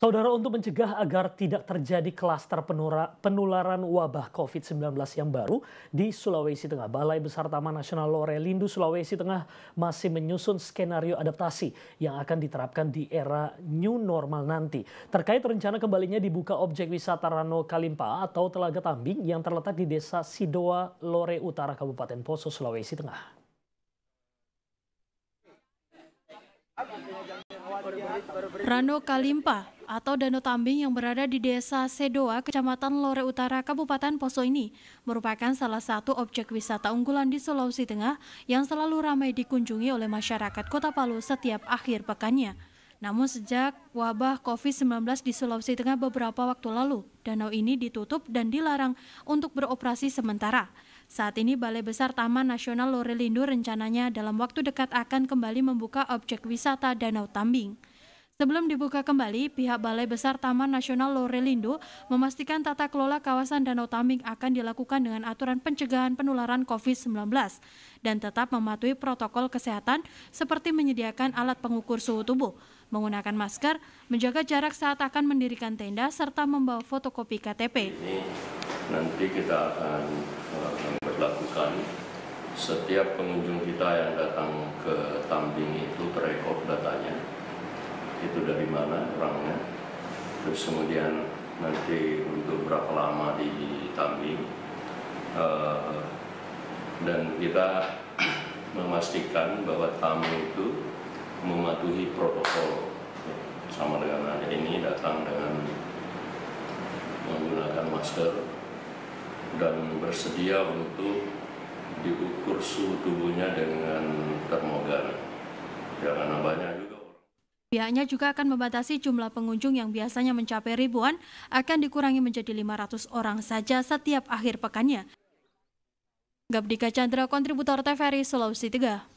Saudara untuk mencegah agar tidak terjadi klaster penularan wabah COVID-19 yang baru di Sulawesi Tengah, Balai Besar Taman Nasional Lore Lindu Sulawesi Tengah masih menyusun skenario adaptasi yang akan diterapkan di era new normal nanti. Terkait rencana kembalinya dibuka objek wisata Rano Kalimpa atau Telaga Tambing yang terletak di Desa Sidoa Lore Utara Kabupaten Poso Sulawesi Tengah. Rano Kalimpa atau danau tambing yang berada di desa Sedoa, kecamatan Lore Utara, Kabupaten Poso ini merupakan salah satu objek wisata unggulan di Sulawesi Tengah yang selalu ramai dikunjungi oleh masyarakat kota Palu setiap akhir pekannya. Namun sejak wabah COVID-19 di Sulawesi Tengah beberapa waktu lalu, danau ini ditutup dan dilarang untuk beroperasi sementara. Saat ini Balai Besar Taman Nasional Lore Lindu rencananya dalam waktu dekat akan kembali membuka objek wisata Danau Tambing. Sebelum dibuka kembali, pihak Balai Besar Taman Nasional Lorelindo memastikan tata kelola kawasan Danau Taming akan dilakukan dengan aturan pencegahan penularan COVID-19 dan tetap mematuhi protokol kesehatan seperti menyediakan alat pengukur suhu tubuh, menggunakan masker, menjaga jarak saat akan mendirikan tenda, serta membawa fotokopi KTP. Ini nanti kita akan eh, berlakukan setiap pengunjung kita yang datang ke Tambing itu terekop datanya itu dari mana orangnya terus kemudian nanti untuk berapa lama di Tambi uh, eh, dan kita memastikan bahwa tamu itu mematuhi protokol sama dengan hari ini datang dengan menggunakan masker dan bersedia untuk diukur suhu tubuhnya dengan termogan jangan banyak Pihaknya juga akan membatasi jumlah pengunjung yang biasanya mencapai ribuan akan dikurangi menjadi 500 orang saja setiap akhir pekannya. Gabdika Chandra, kontributor TVRI Sulawesi 3.